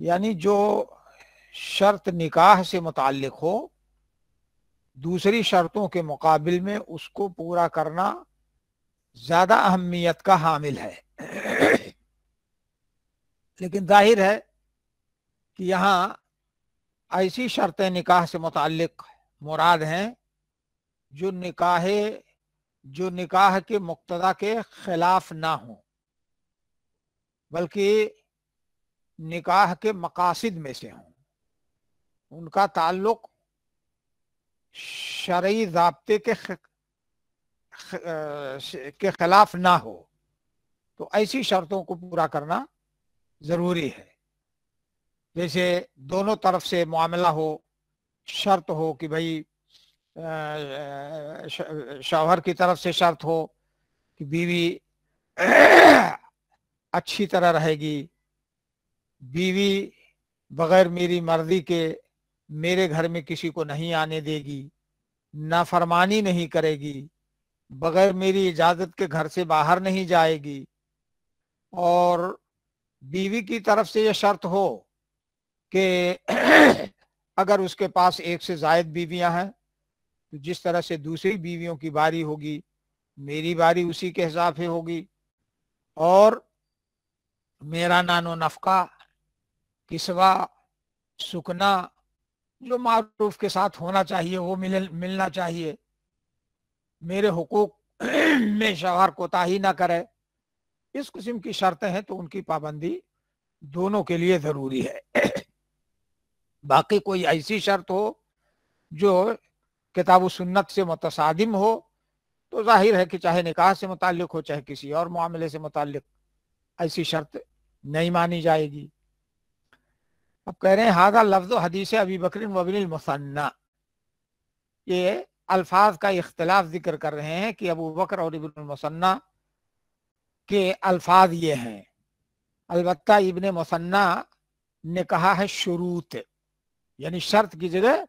यानी जो शर्त निकाह से मुतल हो दूसरी शर्तों के मुकाबले में उसको पूरा करना ज़्यादा अहमियत का हामिल है लेकिन जाहिर है कि यहाँ ऐसी शर्तें निकाह से मुतल मुराद हैं जो निकाह जो निकाह के मुक्तदा के खिलाफ ना हो बल्कि निकाह के मकासद में से हों उनका ताल्लुक शरी जबते के ख, ख, के खिलाफ ना हो तो ऐसी शर्तों को पूरा करना ज़रूरी है जैसे दोनों तरफ से मामला हो शर्त हो कि भाई शौहर की तरफ से शर्त हो कि बीवी अच्छी तरह रहेगी बीवी बगैर मेरी मर्जी के मेरे घर में किसी को नहीं आने देगी नाफरमानी नहीं करेगी बगैर मेरी इजाज़त के घर से बाहर नहीं जाएगी और बीवी की तरफ से यह शर्त हो कि अगर उसके पास एक से जायद बीवियां हैं तो जिस तरह से दूसरी बीवियों की बारी होगी मेरी बारी उसी के हिसाब से होगी और मेरा नानो नफका किसवा सुकना जो मारूफ के साथ होना चाहिए वो मिल मिलना चाहिए मेरे हकूक में शोहर कोताही ना करे इस किस्म की शर्तें हैं तो उनकी पाबंदी दोनों के लिए ज़रूरी है बाकी कोई ऐसी शर्त हो जो किताब सुन्नत से मुतसादिम हो तो जाहिर है कि चाहे निकाह से मुतल हो चाहे किसी और मामले से मुतल ऐसी शर्त नहीं मानी जाएगी अब कह रहे हैं हादा लफ्ज हदीस अबी बकर वबिन मुसन्ना ये अल्फाज का इख्तलाफ जिक्र कर रहे हैं कि अबू बकर और इबन मुसन्ना के अल्फाज ये हैं अलबत् इबन मुसन्ना ने कहा है शुरूत यानी शर्त की जगह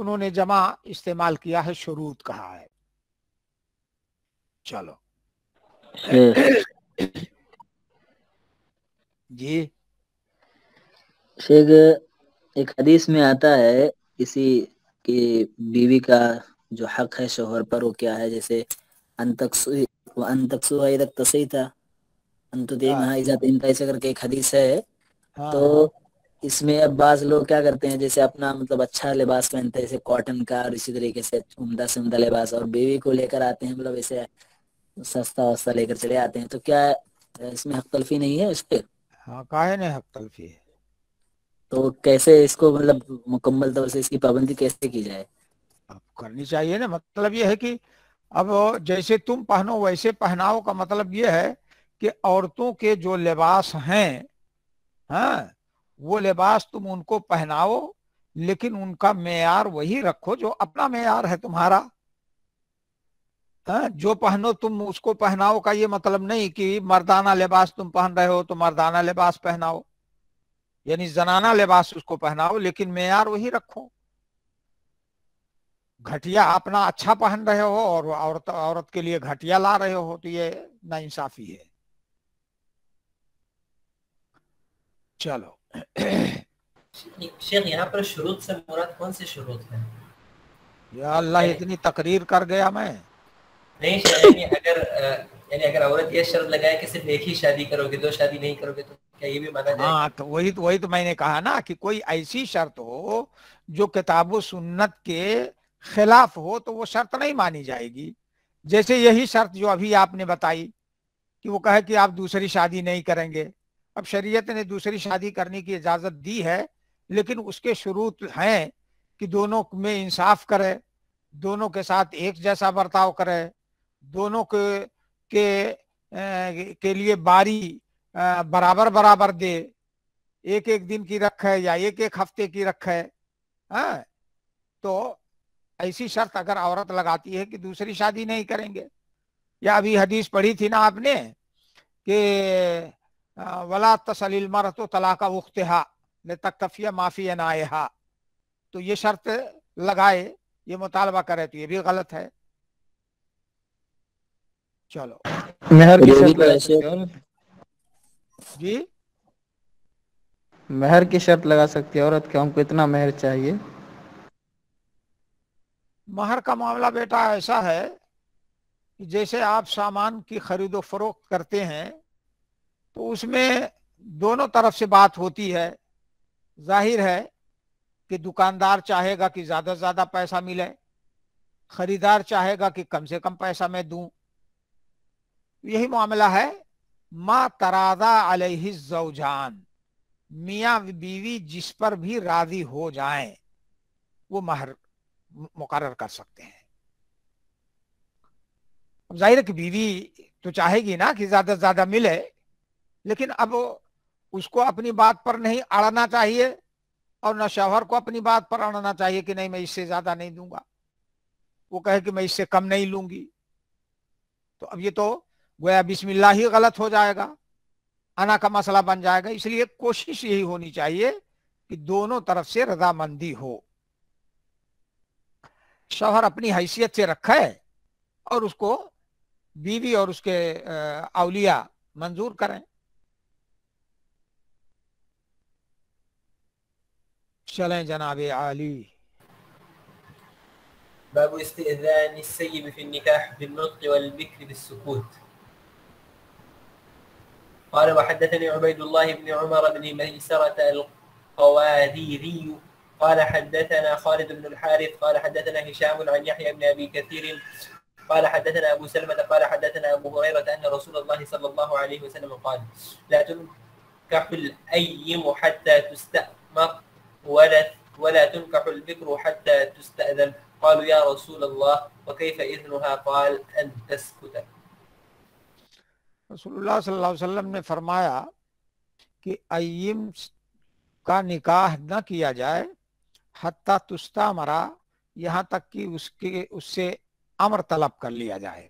उन्होंने जमा इस्तेमाल किया है शुरूत कहा है चलो हम्म। जी शेख एक हदीस में आता है किसी की बीवी का जो हक है शोहर पर वो क्या है जैसे अंतक्सु था हाँ, इनका ऐसे करके एक हदीस है हाँ। तो हाँ। इसमें अब बाज लोग क्या करते हैं जैसे अपना मतलब अच्छा लिबास पहनते हैं जैसे कॉटन का और इसी तरीके से उमदा से उमदा लिबास और बीवी को लेकर आते हैं मतलब ऐसे सस्ता वस्ता लेकर चले आते हैं तो क्या इसमें हक तलफी नहीं है उसके हाँ काहे हक है तो कैसे इसको मतलब मुकम्मल तौर से इसकी पाबंदी कैसे की जाए करनी चाहिए ना मतलब ये है कि अब जैसे तुम पहनो वैसे पहनाओ का मतलब ये है कि औरतों के जो लिबास हैं हाँ, वो लिबास तुम उनको पहनाओ लेकिन उनका मैार वही रखो जो अपना मैार है तुम्हारा हाँ, जो पहनो तुम उसको पहनाओ का ये मतलब नहीं कि मर्दाना लिबास तुम पहन रहे हो तो मर्दाना लिबास पहनाओ यानी जनाना लिबास उसको पहनाओ लेकिन मैार वही रखो घटिया अपना अच्छा पहन रहे हो और औरत औरत के लिए घटिया ला रहे हो तो ये ना इंसाफी है चलो शेख यहाँ पर शुरू से मुराद कौन से शुरू है या अल्लाह इतनी तकरीर कर गया मैं नहीं शेख अगर यानी अगर औरत ये शर्त लगाए कि सिर्फ एक ही शादी करोगे दो शादी नहीं करोगे तो ये भी माना हाँ तो वही तो वही तो मैंने कहा ना कि कोई ऐसी शर्त हो जो किताब सुन्नत के खिलाफ हो तो वो शर्त नहीं मानी जाएगी जैसे यही शर्त जो अभी आपने बताई कि वो कहे कि आप दूसरी शादी नहीं करेंगे अब शरीयत ने दूसरी शादी करने की इजाजत दी है लेकिन उसके शुरूत हैं कि दोनों में इंसाफ करे दोनों के साथ एक जैसा बर्ताव करे दोनों के के, के लिए बारी बराबर बराबर दे एक एक दिन की रख है या एक एक हफ्ते की रख है हाँ? तो ऐसी शर्त अगर औरत लगाती है कि दूसरी शादी नहीं करेंगे या अभी हदीस पढ़ी थी ना आपने कि वला तसलील मरत तलाका उख्तहा ने तकफिया माफी हा तो ये शर्त लगाए ये मुतालबा करे तो ये भी गलत है चलो मेहर जी मेहर की शर्त लगा सकती है औरत कि हमको इतना मेहर चाहिए महर का मामला बेटा ऐसा है कि जैसे आप सामान की खरीदो फरोख करते हैं तो उसमें दोनों तरफ से बात होती है जाहिर है कि दुकानदार चाहेगा कि ज़्यादा से ज़्यादा पैसा मिले खरीदार चाहेगा कि कम से कम पैसा मैं दूं यही मामला है मा तरादा अलहिजान मियाँ बीवी जिस पर भी राजी हो जाएं वो महर मुकर कर सकते हैं अब जाहिर है कि बीवी तो चाहेगी ना कि ज्यादा से ज्यादा मिले लेकिन अब उसको अपनी बात पर नहीं अड़ना चाहिए और न शौहर को अपनी बात पर अड़ना चाहिए कि नहीं मैं इससे ज्यादा नहीं दूंगा वो कहे कि मैं इससे कम नहीं लूंगी तो अब ये तो गोया बिस्मिल्ला ही गलत हो जाएगा आना का मसला बन जाएगा इसलिए कोशिश यही होनी चाहिए कि दोनों तरफ से रजामंदी हो शोहर अपनी हैसियत से रखा है और उसको बीवी और उसके अवलिया मंजूर करें चलें जनाब आली बाबू इस्तेदान السيب في النكاح بالنطق والبكر بالسكوت قال وحدثني عبيد الله بن عمر بن ميسرة القواديري قال حدثنا خالد بن الحارث قال حدثنا هشام عن يحيى بن أبي كثير قال حدثنا أبو سلمة قال حدثنا أبو هريرة أن رسول الله صلى الله عليه وسلم قال لا تنكح الأيم حتى تستأمر ولا ولا تنكح البكر حتى تستأذن قالوا يا رسول الله وكيف إذنها قال أن تسكت रसोल्ला वसल्लम ने फरमाया कि अयम का निकाह न किया जाए हत्ता तुस्ता मरा यहाँ तक कि उसके उससे अमर तलब कर लिया जाए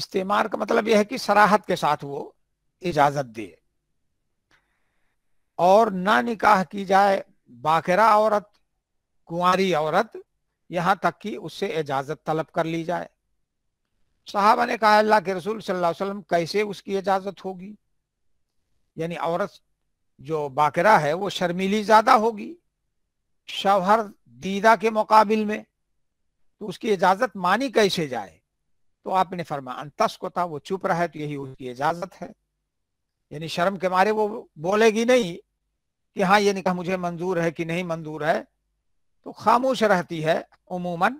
इस्तेमार का मतलब यह है कि सराहत के साथ वो इजाजत दे और ना निकाह की जाए बाकरा औरत कुंवारी औरत यहाँ तक कि उससे इजाजत तलब कर ली जाए साहबा ने कहा अल्लाह के रसूल सल्लल्लाहु कैसे उसकी इजाजत होगी यानी औरत जो बाकरा है वो शर्मीली ज्यादा होगी शवहर दीदा के मुकाबिल में तो उसकी इजाजत मानी कैसे जाए तो आपने फरमा अंतस को था वो चुप रहा है तो यही उसकी इजाजत है यानी शर्म के मारे वो बोलेगी नहीं कि हाँ ये कहा मुझे मंजूर है कि नहीं मंजूर है तो खामोश रहती है उमूमन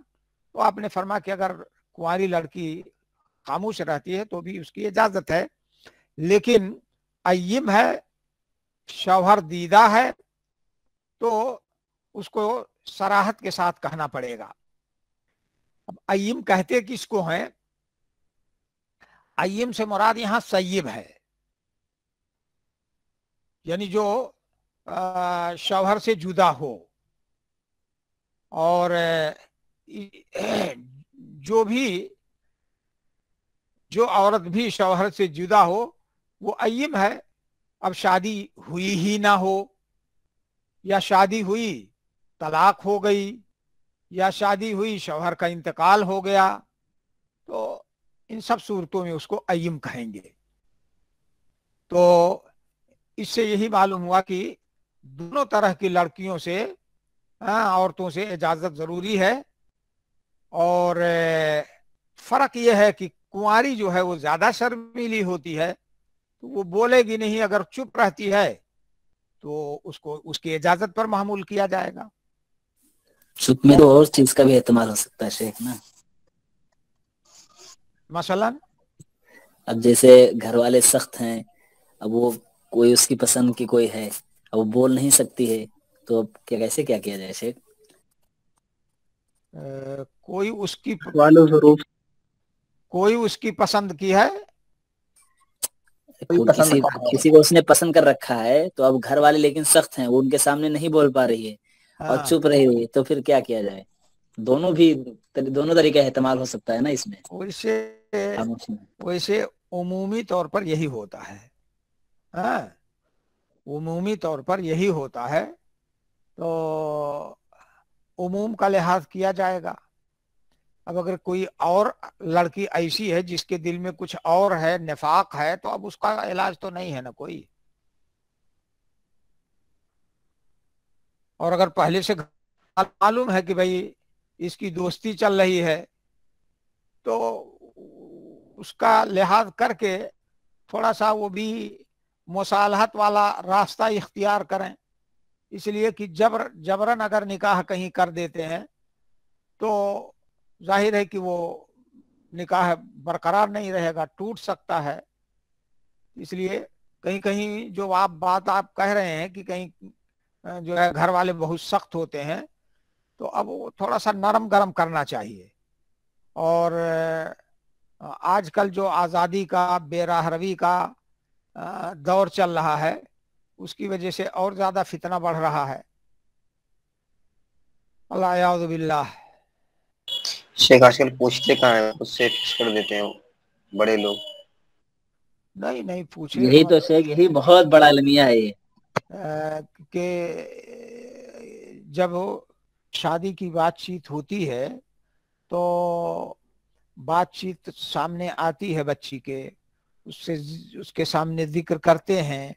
तो आपने फरमा कि अगर कुंवारी लड़की खामोश रहती है तो भी उसकी इजाजत है लेकिन अयम है शौहर दीदा है तो उसको सराहत के साथ कहना पड़ेगा अब अयम कहते किसको हैं अयम से मुराद यहां सयब है यानी जो शौहर से जुदा हो और जो भी जो औरत भी शौहर से जुदा हो वो अयम है अब शादी हुई ही ना हो या शादी हुई तलाक हो गई या शादी हुई शौहर का इंतकाल हो गया तो इन सब सूरतों में उसको अयम कहेंगे तो इससे यही मालूम हुआ कि दोनों तरह की लड़कियों से हाँ, औरतों से इजाजत जरूरी है और फर्क यह है कि कुआरी जो है वो ज्यादा शर्मीली होती है तो वो बोलेगी नहीं अगर चुप रहती है तो उसको उसकी इजाजत पर मामूल किया जाएगा चुप में तो और चीज का भी इस्तेमाल हो सकता है शेख ना मसलन अब जैसे घर वाले सख्त हैं अब वो कोई उसकी पसंद की कोई है अब वो बोल नहीं सकती है तो अब क्या कैसे क्या किया जाए शेख कोई उसकी कोई उसकी पसंद की है किसी किसी को उसने पसंद कर रखा है तो अब घर वाले लेकिन सख्त हैं वो उनके सामने नहीं बोल पा रही है हाँ। और चुप रही हुई तो फिर क्या किया जाए दोनों भी दोनों तरीके इस्तेमाल हो सकता है ना इसमें वैसे हाँ, वैसे उमूमी तौर पर यही होता है हाँ। उमूमी तौर पर यही होता है तो उमूम का लिहाज किया जाएगा अब अगर कोई और लड़की ऐसी है जिसके दिल में कुछ और है निफाक है तो अब उसका इलाज तो नहीं है ना कोई और अगर पहले से मालूम है कि भाई इसकी दोस्ती चल रही है तो उसका लिहाज करके थोड़ा सा वो भी मुसालहत वाला रास्ता इख्तियार करें इसलिए कि जबर जबरन अगर निकाह कहीं कर देते हैं तो जाहिर है कि वो निकाह बरकरार नहीं रहेगा टूट सकता है इसलिए कहीं कहीं जो आप बात आप कह रहे हैं कि कहीं जो है घर वाले बहुत सख्त होते हैं तो अब वो थोड़ा सा नरम गरम करना चाहिए और आजकल जो आज़ादी का बेराहरवी का दौर चल रहा है उसकी वजह से और ज़्यादा फितना बढ़ रहा है अल्लाह शेख आजकल पूछते कहाँ है उससे फिक्स कर देते हैं बड़े लोग नहीं नहीं पूछे यही तो शेख यही बहुत बड़ा लमिया है ये कि जब शादी की बातचीत होती है तो बातचीत सामने आती है बच्ची के उससे उसके सामने जिक्र करते हैं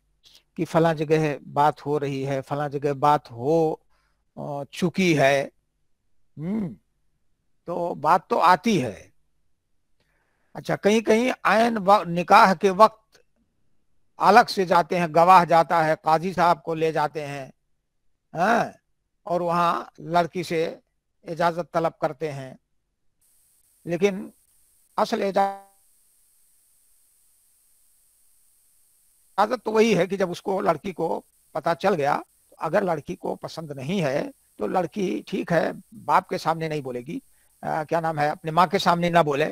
कि फला जगह बात हो रही है फला जगह बात हो चुकी है हम्म तो बात तो आती है अच्छा कहीं कहीं आयन निकाह के वक्त अलग से जाते हैं गवाह जाता है काजी साहब को ले जाते हैं हैं हाँ, और वहां लड़की से इजाज़त तलब करते हैं लेकिन असल इजाज़त तो वही है कि जब उसको लड़की को पता चल गया तो अगर लड़की को पसंद नहीं है तो लड़की ठीक है बाप के सामने नहीं बोलेगी आ, क्या नाम है अपने माँ के सामने ना बोले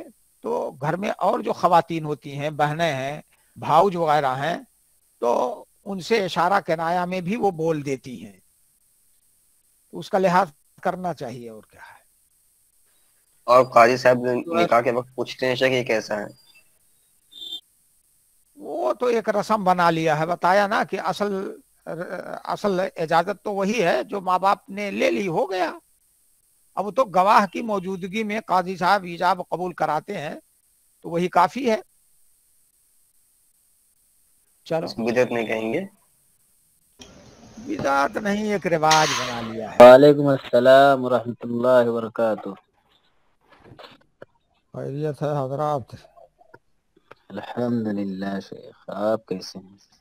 तो घर में और जो खातन होती हैं बहनें हैं भाउज वगैरह हैं तो उनसे इशारा किराया में भी वो बोल देती हैं तो उसका लिहाज करना चाहिए और क्या है और काजी साहब तो निकाह के वक्त पूछते हैं कि कैसा है वो तो एक रसम बना लिया है बताया ना कि असल असल इजाजत तो वही है जो माँ बाप ने ले ली हो गया अब तो गवाह की मौजूदगी में काजी साहब ईजाब कबूल कराते हैं तो वही काफी है चलो बिदत नहीं कहेंगे बिदात नहीं एक रिवाज बना लिया है वालेकुम अस्सलाम रहमतुल्लाहि वरकत खैरियत है हजरत अल्हम्दुलिल्लाह शेख आप कैसे हैं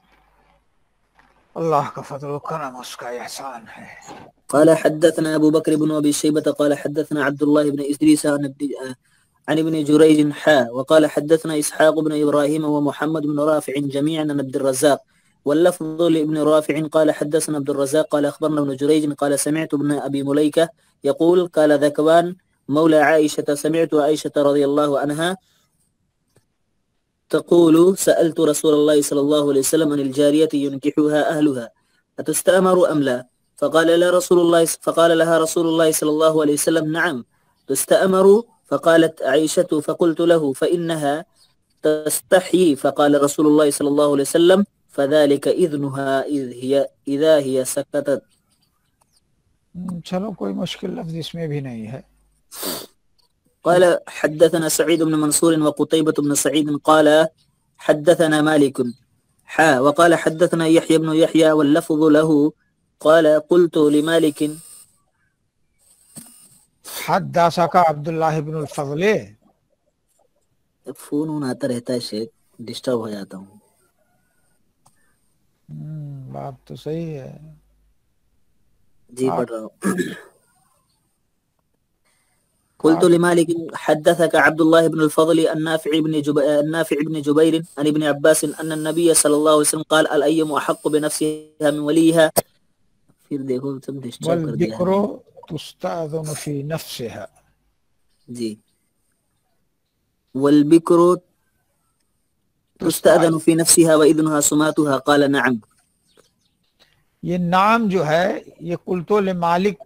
الله كفضلك يا إحسان قال حدثنا أبو بكر بن أبي شيبة قال حدثنا عبد الله بن إدريس عن عن ابن جريج حا وقال حدثنا إسحاق بن إبراهيم ومحمد بن رافع جميعا عن عبد الرزاق واللفظ لابن رافع قال حدثنا عبد الرزاق قال أخبرنا ابن جريج قال سمعت ابن أبي مليكة يقول قال ذكوان مولى عائشة سمعت عائشة رضي الله عنها تقول سألت رسول الله صلى الله عليه وسلم عن الجارية ينكحها أهلها أتستأمر أم لا فقال لها رسول الله فقال لها رسول الله صلى الله عليه وسلم نعم تستأمر فقالت عائشة فقلت له فإنها تستحيي فقال رسول الله صلى الله عليه وسلم فذلك إذنها إذ هي إذا هي سكتت चलो कोई मुश्किल लफ्ज इसमें भी नहीं है قال حدثنا سعيد بن منصور وقتيبة بن سعيد قال حدثنا مالك حا وقال حدثنا يحيى بن يحيى واللفظ له قال قلت لمالك حدثك عبد الله بن الفضل فون ऑन आता रहता है शेख डिस्टर्ब हो जाता हूँ बात तो قلت نعم. لمالك حدثك عبد الله بن الفضل النافع بن جب... النافع بن جبير عن ابن عباس أن النبي صلى الله عليه وسلم قال الأيم أحق بنفسها من وليها يعني. والذكر تستأذن في نفسها جي والبكر تستأذن في نفسها وإذنها سماتها قال نعم یہ نام جو ہے یہ قلتو لمالک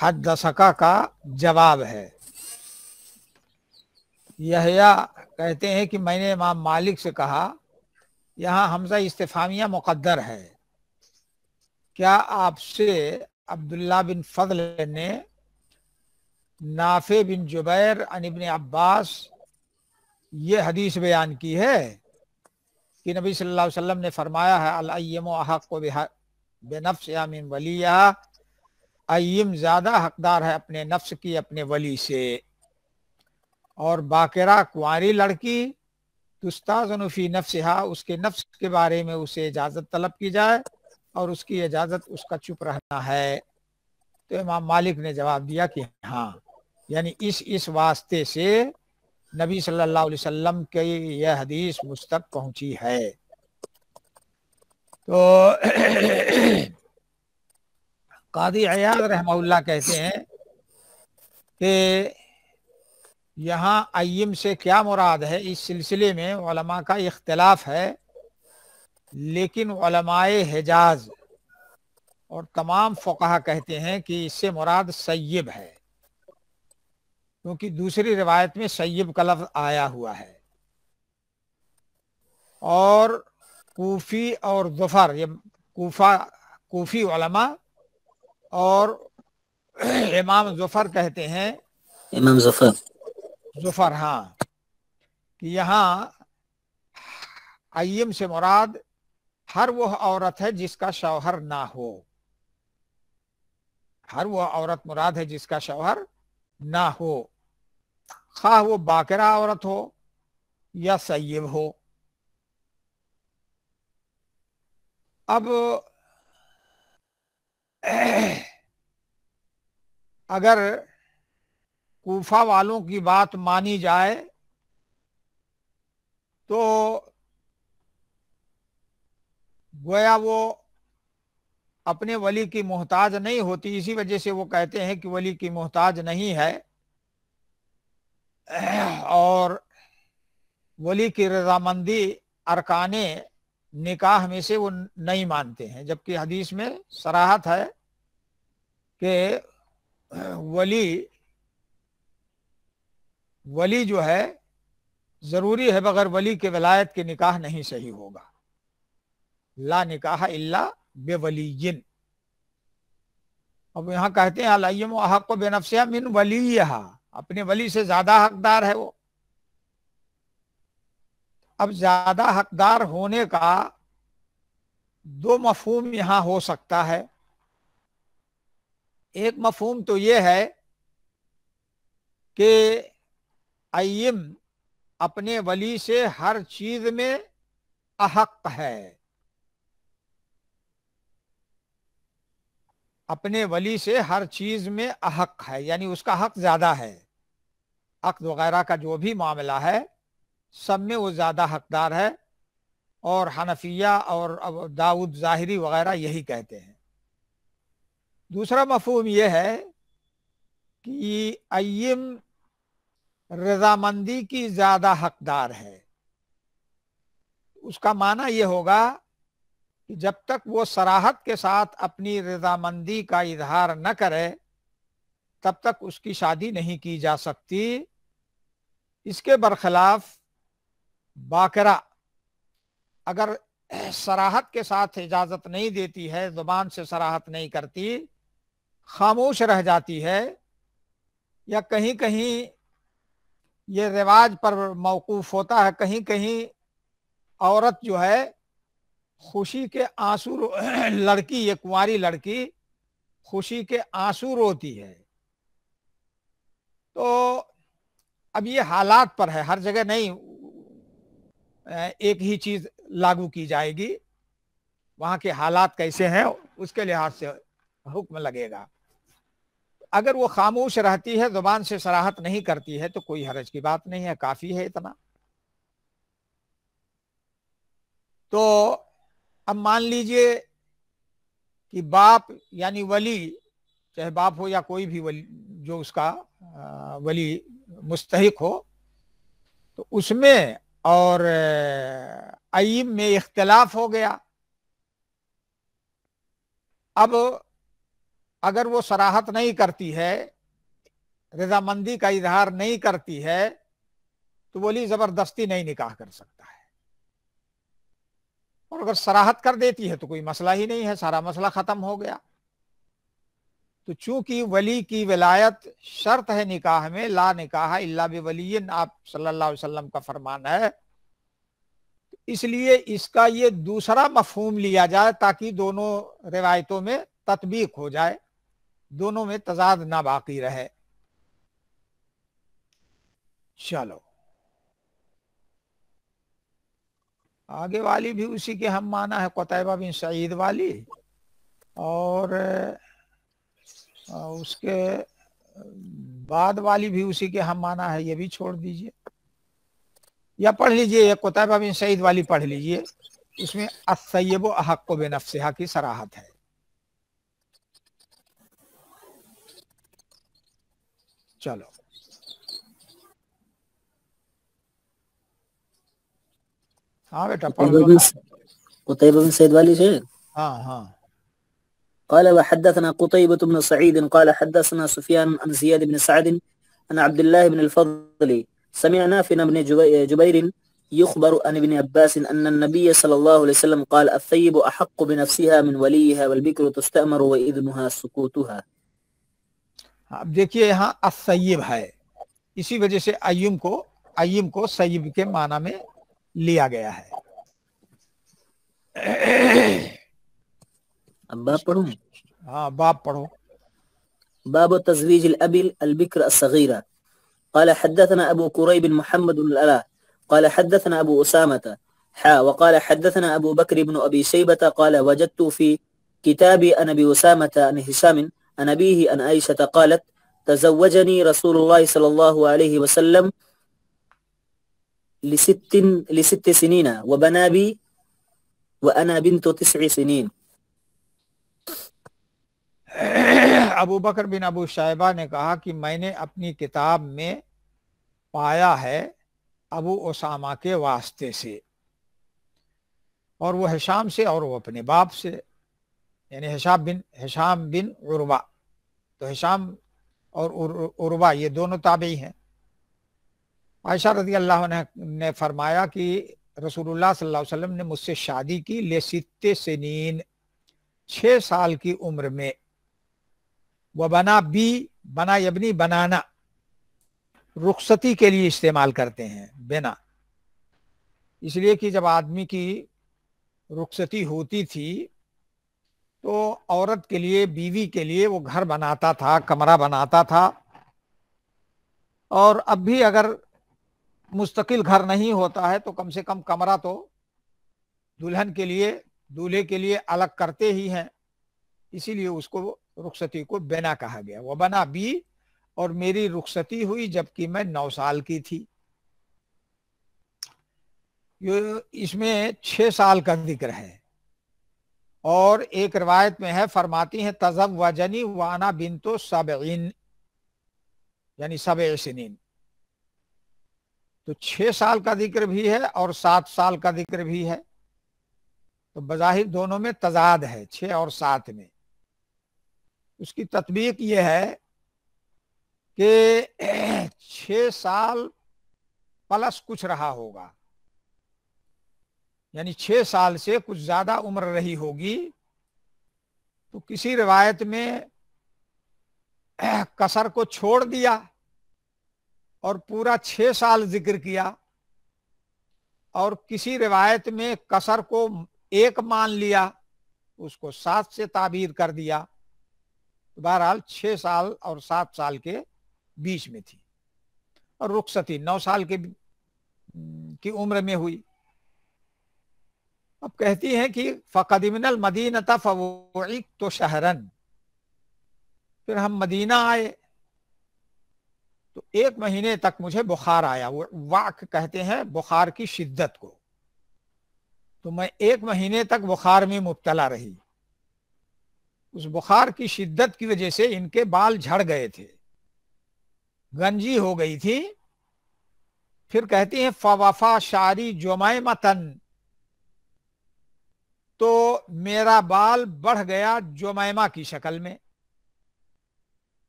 हद दशका का जवाब है यहया कहते हैं कि मैंने इमाम मालिक से कहा यहाँ हमजा इस्तेफामिया मुकद्दर है क्या आपसे अब्दुल्ला बिन फजल ने नाफे बिन जुबैर अनिबन अब्बास ये हदीस बयान की है कि नबी सल्लल्लाहु अलैहि वसल्लम ने फरमाया है अलम हक को बेनफ्स मिन वलिया अयम ज्यादा हकदार है अपने नफ्स की अपने वली से और बाकेरा कुआरी लड़की तुस्ताजनफी नफ्स हा उसके नफ्स के बारे में उसे इजाज़त तलब की जाए और उसकी इजाज़त उसका चुप रहना है तो इमाम मालिक ने जवाब दिया कि हाँ यानी इस इस वास्ते से नबी सल्लल्लाहु अलैहि वसल्लम की यह हदीस मुझ तक पहुंची है तो कादी अयाज रहमल्ला कहते हैं कि यहाँ अयम से क्या मुराद है इस सिलसिले में वलमा का इख्तलाफ है लेकिन ओलमाए हिजाज और तमाम फ़ुका कहते हैं कि इससे मुराद सैब है क्योंकि दूसरी रिवायत में सैब का लफ्ज़ आया हुआ है और कोफ़ी और जफर ये कोफ़ा कोफ़ी वलमा और इमाम जफर कहते हैं इमाम जफर जफर हाँ कि यहाँ अयम से मुराद हर वह औरत है जिसका शौहर ना हो हर वह औरत मुराद है जिसका शौहर ना हो खा वो बाकरा औरत हो या सैब हो अब अगर कोफा वालों की बात मानी जाए तो गोया वो अपने वली की मोहताज नहीं होती इसी वजह से वो कहते हैं कि वली की मोहताज नहीं है और वली की रजामंदी अरकाने निकाह में से वो नहीं मानते हैं जबकि हदीस में सराहत है कि वली वली जो है ज़रूरी है बगैर वली के वलायत के निकाह नहीं सही होगा ला निकाह इल्ला बेवली अब यहां कहते हैं अलाइम हक बेनफसिया मिन वली अपने वली से ज़्यादा हकदार है वो अब ज़्यादा हकदार होने का दो मफहूम यहां हो सकता है एक मफहम तो ये है कि अयम अपने वली से हर चीज में अहक है अपने वली से हर चीज में अहक है यानी उसका हक ज्यादा है अक वगैरह का जो भी मामला है सब में वो ज्यादा हकदार है और हनफिया और दाऊद जाहिरी वगैरह यही कहते हैं दूसरा मफहम यह है कि अयम रजामंदी की ज़्यादा हकदार है उसका माना यह होगा कि जब तक वो सराहत के साथ अपनी रजामंदी का इजहार न करे तब तक उसकी शादी नहीं की जा सकती इसके बरखिलाफ बाकरा अगर सराहत के साथ इजाज़त नहीं देती है ज़ुबान से सराहत नहीं करती खामोश रह जाती है या कहीं कहीं ये रिवाज पर मौकूफ होता है कहीं कहीं औरत जो है खुशी के आंसू लड़की ये कुंवारी लड़की खुशी के आंसू रोती है तो अब ये हालात पर है हर जगह नहीं एक ही चीज लागू की जाएगी वहाँ के हालात कैसे हैं उसके लिहाज से हुक्म लगेगा अगर वो खामोश रहती है जुबान से सराहत नहीं करती है तो कोई हरज की बात नहीं है काफी है इतना तो अब मान लीजिए कि बाप यानी वली चाहे बाप हो या कोई भी वली जो उसका वली मुस्तक हो तो उसमें और अयम में इख्तलाफ हो गया अब अगर वो सराहत नहीं करती है रजामंदी का इजहार नहीं करती है तो बोली जबरदस्ती नहीं निकाह कर सकता है और अगर सराहत कर देती है तो कोई मसला ही नहीं है सारा मसला खत्म हो गया तो चूंकि वली की विलायत शर्त है निकाह में ला निकाह इल्ला वली आप सल्लल्लाहु अलैहि वसल्लम का फरमान है तो इसलिए इसका ये दूसरा मफहूम लिया जाए ताकि दोनों रिवायतों में तत्बीक हो जाए दोनों में तजाद ना बाकी रहे चलो आगे वाली भी उसी के हम माना है कोतैबा बिन सईद वाली और उसके बाद वाली भी उसी के हम माना है ये भी छोड़ दीजिए या पढ़ लीजिए कोतैबा बिन सईद वाली पढ़ लीजिए उसमें असैब हक को बेनफसहा की सराहत है ચાલો હા બેટા قتيبة بن سيد والي شيخ آه آه قال وحدثنا قتيبة بن سعيد قال حدثنا سفيان عن زياد بن سعد عن عبد الله بن الفضل سمعنا في بن جبير يخبر عن ابن عباس أن النبي صلى الله عليه وسلم قال الثيب أحق بنفسها من وليها والبكر تستأمر وإذنها سكوتها अब देखिए यहाँ असैब है इसी वजह से अयुम को अयुम को सैब के माना में लिया गया है अब बाप पढ़ू हाँ बाप पढ़ो باب تزويج الأب البكر الصغيرة قال حدثنا أبو كريب محمد بن الألا قال حدثنا أبو أسامة حا وقال حدثنا أبو بكر بن أبي شيبة قال وجدت في كتاب أن أبي أسامة عن هشام عن أبيه أن عائشة قالت تزوجني رسول الله صلى الله عليه وسلم لست لست سنين وبنى بي وأنا بنت تسع سنين अबू बकर बिन अबू शायबा ने कहा कि मैंने अपनी किताब में पाया है अबू ओसामा के वास्ते से और वो हिशाम से और वो अपने बाप से यानी Hisham bin Hisham bin Urwa तो हिशाम और उर्वा ये दोनों ताबे हैं आयशा रजी अल्लाह ने, ने फरमाया कि रसूलुल्लाह सल्लल्लाहु अलैहि वसल्लम ने मुझसे शादी की ले सित्ते नीन छः साल की उम्र में वह बना बी बना यबनी बनाना रुखसती के लिए इस्तेमाल करते हैं बिना इसलिए कि जब आदमी की रुखसती होती थी तो औरत के लिए बीवी के लिए वो घर बनाता था कमरा बनाता था और अब भी अगर मुस्तकिल घर नहीं होता है तो कम से कम कमरा तो दुल्हन के लिए दूल्हे के लिए अलग करते ही हैं इसीलिए उसको रुखसती को बेना कहा गया वह बना बी और मेरी रुखसती हुई जबकि मैं नौ साल की थी इसमें छह साल का जिक्र है और एक रिवायत में है फरमाती हैं तजब वजनी वाना बिन सब इन यानी सब सनीन तो छह साल का जिक्र भी है और सात साल का जिक्र भी है तो बज़ाहिर दोनों में तजाद है छ और सात में उसकी तत्वीक यह है कि छ साल प्लस कुछ रहा होगा यानी छह साल से कुछ ज्यादा उम्र रही होगी तो किसी रिवायत में कसर को छोड़ दिया और पूरा छह साल जिक्र किया और किसी रिवायत में कसर को एक मान लिया उसको सात से ताबीर कर दिया तो बहरहाल छह साल और सात साल के बीच में थी और रुखसती नौ साल के की उम्र में हुई अब कहती हैं कि फ़कदिमिनल मदीना फ़वोक तो शहरन फिर हम मदीना आए तो एक महीने तक मुझे बुखार आया वो वाक कहते हैं बुखार की शिद्दत को तो मैं एक महीने तक बुखार में मुबतला रही उस बुखार की शिद्दत की वजह से इनके बाल झड़ गए थे गंजी हो गई थी फिर कहती हैं फवाफा शारी जोमाय मतन तो मेरा बाल बढ़ गया जोमैमा की शक्ल में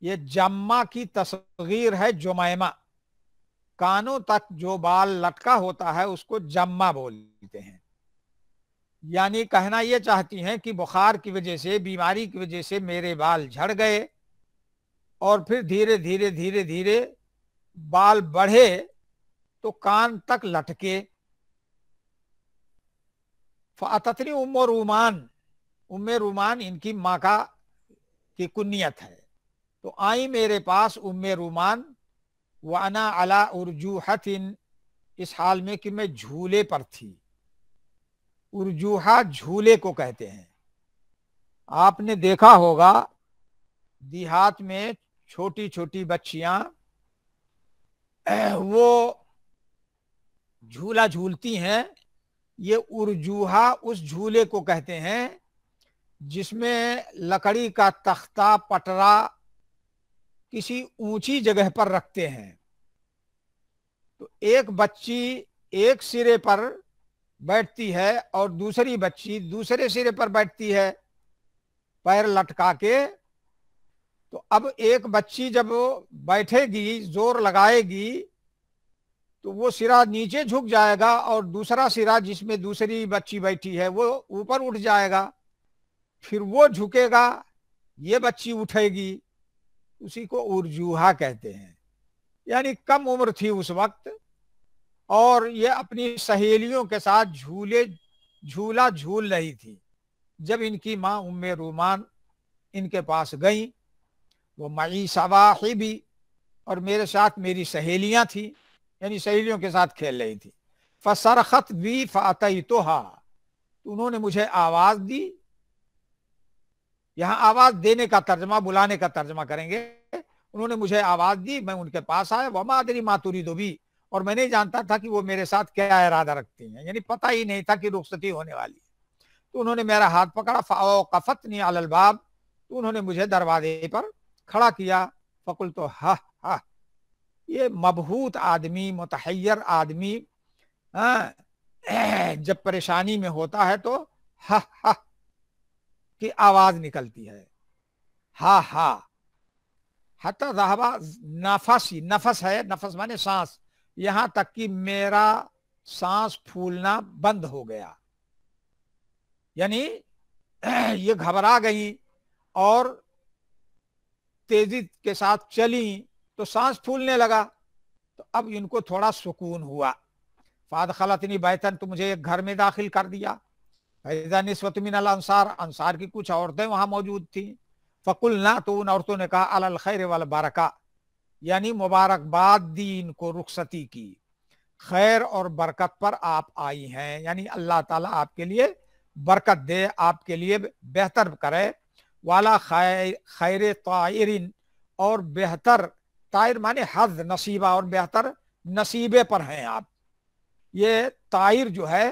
ये जम्मा की तस्वीर है जोमैमा कानों तक जो बाल लटका होता है उसको जम्मा बोलते हैं यानी कहना यह चाहती हैं कि बुखार की वजह से बीमारी की वजह से मेरे बाल झड़ गए और फिर धीरे धीरे धीरे धीरे बाल बढ़े तो कान तक लटके फ़ातनी उम उमान उम रूमान इनकी माँ का की कुत है तो आई मेरे पास उम रूमान वाना अला इन इस हाल में कि मैं झूले पर थी उर्जूहा झूले को कहते हैं आपने देखा होगा देहात में छोटी छोटी बच्चियां वो झूला झूलती हैं ये उर्जूहा उस झूले को कहते हैं जिसमें लकड़ी का तख्ता पटरा किसी ऊंची जगह पर रखते हैं तो एक बच्ची एक सिरे पर बैठती है और दूसरी बच्ची दूसरे सिरे पर बैठती है पैर लटका के तो अब एक बच्ची जब बैठेगी जोर लगाएगी तो वो सिरा नीचे झुक जाएगा और दूसरा सिरा जिसमें दूसरी बच्ची बैठी है वो ऊपर उठ जाएगा फिर वो झुकेगा ये बच्ची उठेगी उसी को उर्जूहा कहते हैं यानी कम उम्र थी उस वक्त और ये अपनी सहेलियों के साथ झूले झूला झूल रही थी जब इनकी माँ उम्म रूमान इनके पास गई वो मई सवाही भी और मेरे साथ मेरी सहेलियाँ थी यानी सहेलियों के साथ खेल रही थी फसरखत भी फातही तो उन्होंने मुझे आवाज दी यहां आवाज देने का तर्जमा बुलाने का तर्जमा करेंगे उन्होंने मुझे आवाज दी मैं उनके पास आया वह मादरी मातुरी दो भी और मैं नहीं जानता था कि वो मेरे साथ क्या इरादा रखती हैं यानी पता ही नहीं था कि रुखसती होने वाली तो उन्होंने मेरा हाथ पकड़ा फाओ कफत नहीं अलबाब तो उन्होंने मुझे दरवाजे पर खड़ा किया फकुल तो हा हा ये मबहूत आदमी मतहैर आदमी जब परेशानी में होता है तो हा हा की आवाज निकलती है हा हा हता रहा नफस ही नफस है नफस माने सांस यहां तक कि मेरा सांस फूलना बंद हो गया यानी ये घबरा गई और तेजी के साथ चली तो सांस फूलने लगा तो अब इनको थोड़ा सुकून हुआ फाद खलतनी बैतन तो मुझे एक घर में दाखिल कर दिया फैजा नस्वत मिन अंसार अंसार की कुछ औरतें वहां मौजूद थी फ़कुल ना तो उन औरतों ने कहा अल खैर वाल बारका यानी मुबारकबाद दी इनको रुखसती की खैर और बरकत पर आप आई हैं यानी अल्लाह ताला आपके लिए बरकत दे आपके लिए बेहतर करे वाला खैर खैर तयरिन और बेहतर तायर माने हज नसीबा और बेहतर नसीबे पर हैं आप ये तायर जो है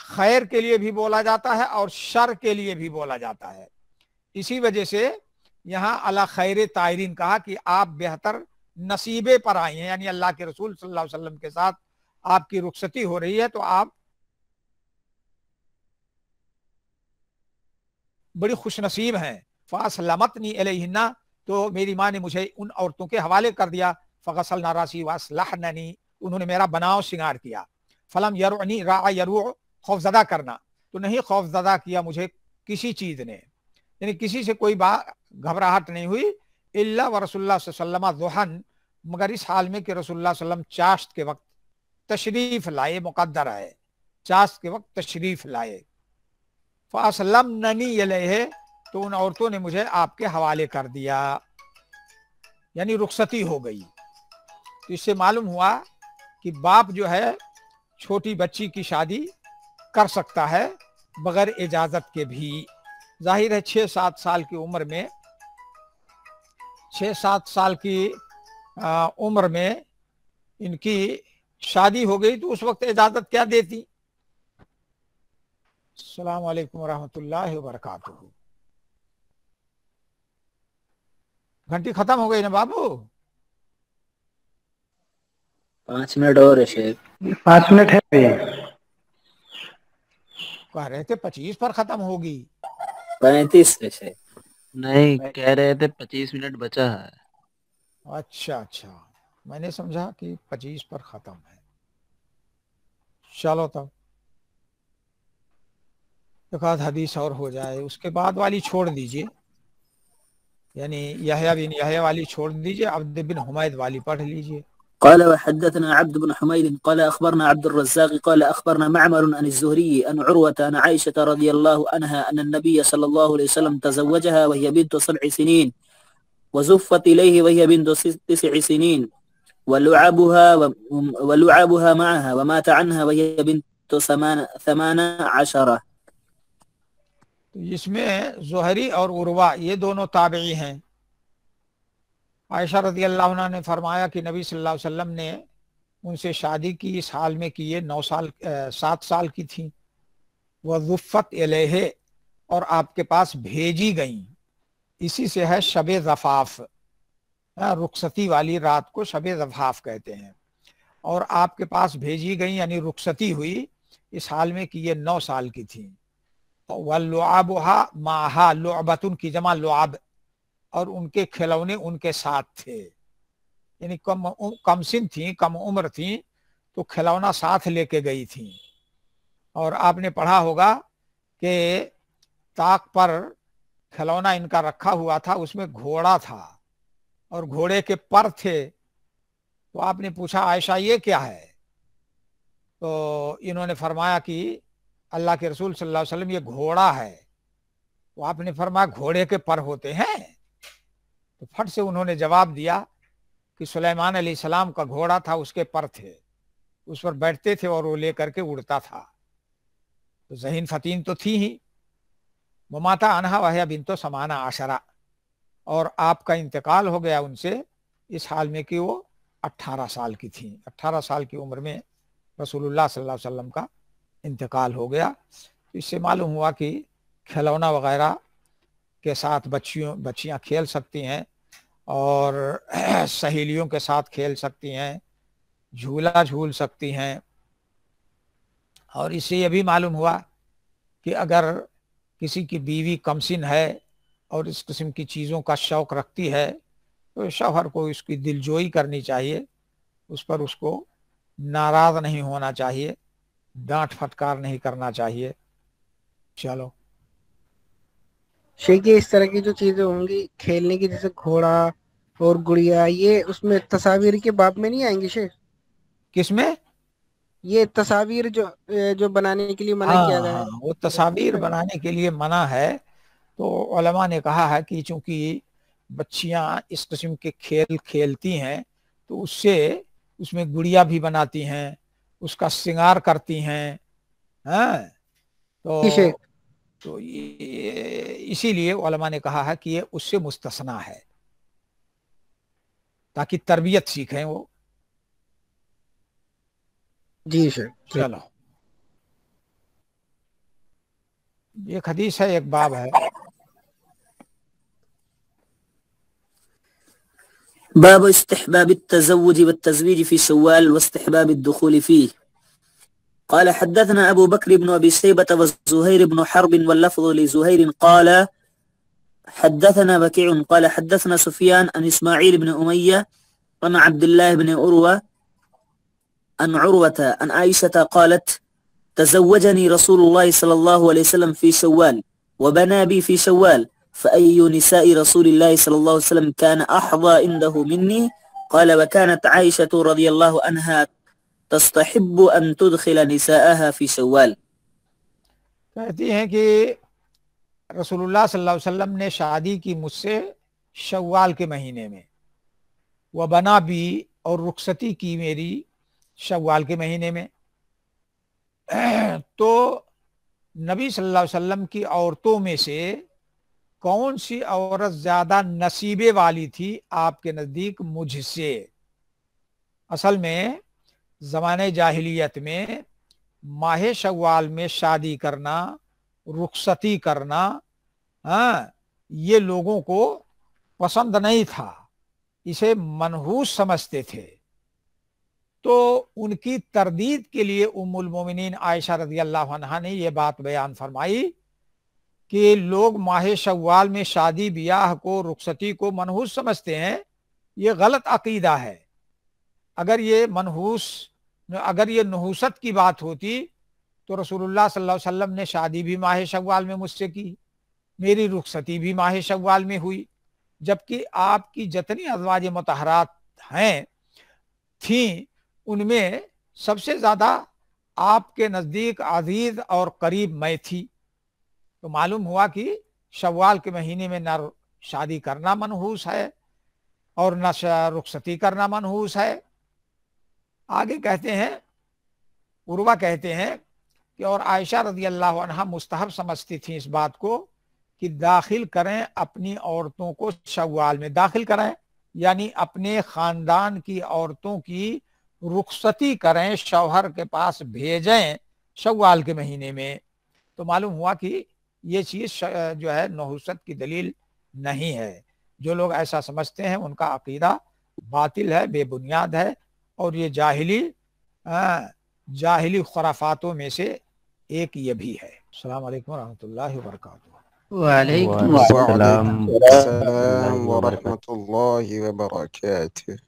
खैर के लिए भी बोला जाता है और शर के लिए भी बोला जाता है इसी वजह से यहाँ अला खैर तायरीन कहा कि आप बेहतर नसीबे पर आए हैं यानी अल्लाह के रसूल सल्लल्लाहु अलैहि वसल्लम के साथ आपकी रुखसती हो रही है तो आप बड़ी खुश नसीब हैं फासलमतनी अलहिन्ना तो मेरी माँ ने मुझे उन औरतों के हवाले कर दिया फ़सल नारासी वासलाहननी उन्होंने मेरा बनाव शिंगार किया फलम यरुनी रा यरु खौफजदा करना तो नहीं खौफजदा किया मुझे किसी चीज़ ने यानी किसी से कोई बात घबराहट नहीं हुई अल्ला व रसोल्ला जोहन मगर इस हाल में कि रसोल्ला चाश्त के वक्त तशरीफ़ लाए मुकदर आए चाश्त के वक्त तशरीफ़ लाए फ़ासलम ननी तो उन औरतों ने मुझे आपके हवाले कर दिया यानी रुखसती हो गई तो इससे मालूम हुआ कि बाप जो है छोटी बच्ची की शादी कर सकता है बगैर इजाज़त के भी जाहिर है छः सात साल की उम्र में छः सात साल की उम्र में इनकी शादी हो गई तो उस वक्त इजाज़त क्या देती अल्लाम वरहमल वरकू घंटी खत्म हो गई ना बाबू पांच मिनट और है पांच मिनट है कह रहे थे पच्चीस पर खत्म होगी पैतीस पे से नहीं कह रहे थे पच्चीस मिनट बचा है अच्छा अच्छा मैंने समझा कि पच्चीस पर खत्म है चलो तब एक हदीस और हो जाए उसके बाद वाली छोड़ दीजिए يعني يحيى بن يحيى वाली छोड़ दीजिए عبد بن حميد वाली पढ़ लीजिए قال وحدثنا عبد بن حميد قال أخبرنا عبد الرزاق قال أخبرنا معمر عن الزهري أن عروة عن عائشة رضي الله عنها أن النبي صلى الله عليه وسلم تزوجها وهي بنت سبع سنين وزفت إليه وهي بنت تسع سنين ولعبها ولعبها معها ومات عنها وهي بنت ثمان عشرة जिसमें जहरी और उर्वा ये दोनों ताबी हैं आयशा रजी अल्लाह ने फरमाया कि नबी सल्लल्लाहु अलैहि वसल्लम ने उनसे शादी की इस हाल में की ये नौ साल सात साल की थी वजुफ़त एलेहे और आपके पास भेजी गई इसी से है शब जफाफ रुखसती वाली रात को शब जफाफ कहते हैं और आपके पास भेजी गई यानी रुखसती हुई इस हाल में कि ये नौ साल की थी वल्लुआबहा माहा लुआबतुन की जमा लुआब और उनके खिलौने उनके साथ थे यानी कम कमसिन थी कम उम्र थी तो खिलौना साथ लेके गई थी और आपने पढ़ा होगा कि ताक पर खिलौना इनका रखा हुआ था उसमें घोड़ा था और घोड़े के पर थे तो आपने पूछा आयशा ये क्या है तो इन्होंने फरमाया कि अल्लाह के रसूल सल्लल्लाहु अलैहि वसल्लम ये घोड़ा है तो आपने फरमाया घोड़े के पर होते हैं तो फट से उन्होंने जवाब दिया कि सुलेमान सलाम का घोड़ा था उसके पर थे उस पर बैठते थे और वो ले करके उड़ता था तो जहीन फतीन तो थी ही ममाता अनहा वह बिन तो समाना आशरा और आपका इंतकाल हो गया उनसे इस हाल में कि वो 18 साल की थी 18 साल की उम्र में रसूलुल्लाह सल्लल्लाहु अलैहि वसल्लम का इंतकाल हो गया तो इससे मालूम हुआ कि खिलौना वगैरह के साथ बच्चियों बच्चियां खेल सकती हैं और सहेलियों के साथ खेल सकती हैं झूला झूल सकती हैं और इससे यह भी मालूम हुआ कि अगर किसी की बीवी कमसिन है और इस किस्म की चीज़ों का शौक रखती है तो शौहर को इसकी दिलजोई करनी चाहिए उस पर उसको नाराज़ नहीं होना चाहिए डांट फटकार नहीं करना चाहिए चलो शेख इस तरह की जो चीजें होंगी खेलने की जैसे घोड़ा और गुड़िया ये उसमें तस्वीर के बाप में नहीं आएंगे शेख किसमें ये तस्वीर जो जो बनाने के लिए मना किया गया है हाँ, वो तस्वीर बनाने के लिए मना है तो ओलमा ने कहा है कि चूंकि बच्चियां इस किस्म के खेल खेलती हैं तो उससे उसमें गुड़िया भी बनाती हैं उसका श्रृंगार करती हैं हैं तो तो इसीलिए ओलमा ने कहा है कि ये उससे मुस्तना है ताकि तरबियत सीखे वो जी सर चलो एक हदीस है एक बाब है باب استحباب التزوج والتزويج في شوال واستحباب الدخول فيه قال حدثنا أبو بكر بن أبي شيبة والزهير بن حرب واللفظ لزهير قال حدثنا بكيع قال حدثنا سفيان عن إسماعيل بن أمية عن عبد الله بن عروة عن عروة عن عائشة قالت تزوجني رسول الله صلى الله عليه وسلم في شوال وبنى بي في شوال فأي نساء رسول الله صلى الله عليه وسلم كان أحظى عنده مني قال وكانت عائشة رضي الله عنها तस्तहिब अन फी शवाल कहती हैं कि रसूलुल्लाह सल्लल्लाहु अलैहि वसल्लम ने शादी की मुझसे शवाल के महीने में वह बना भी और रुखसती की मेरी शवाल के महीने में तो नबी सल्लल्लाहु अलैहि वसल्लम की औरतों में से कौन सी औरत ज्यादा नसीबे वाली थी आपके नज़दीक मुझसे असल में ज़माने जाहिलियत में माह शवाल में शादी करना रुखसती करना हाँ, ये लोगों को पसंद नहीं था इसे मनहूस समझते थे तो उनकी तरदीद के लिए उमुल मोमिन आयशा रजी अल्लाह ने ये बात बयान फरमाई कि लोग माह शवाल में शादी ब्याह को रुखसती को मनहूस समझते हैं ये गलत अकीदा है अगर ये मनहूस अगर ये नहूसत की बात होती तो रसूलुल्लाह सल्लल्लाहु अलैहि वसल्लम ने शादी भी माह शवाल में मुझसे की मेरी रुखसती भी माह शवाल में हुई जबकि आपकी जितनी अजवाज मतहरात हैं थी उनमें सबसे ज़्यादा आपके नज़दीक अजीज़ और करीब मैं थी तो मालूम हुआ कि शवाल के महीने में न शादी करना मनहूस है और न रुखसती करना मनहूस है आगे कहते हैं उर्वा कहते हैं कि और आयशा रजी अल्लाह मुस्तहब समझती थी इस बात को कि दाखिल करें अपनी औरतों को शवाल में दाखिल कराएं यानी अपने खानदान की औरतों की रुखसती करें शौहर के पास भेजें शवाल के महीने में तो मालूम हुआ कि ये चीज़ जो है नहुसत की दलील नहीं है जो लोग ऐसा समझते हैं उनका अकीदा बातिल है बेबुनियाद है और ये जाहली जाहली खुराफातों में से एक ये भी है अल्लाम वरहमल वर्क वालेकुम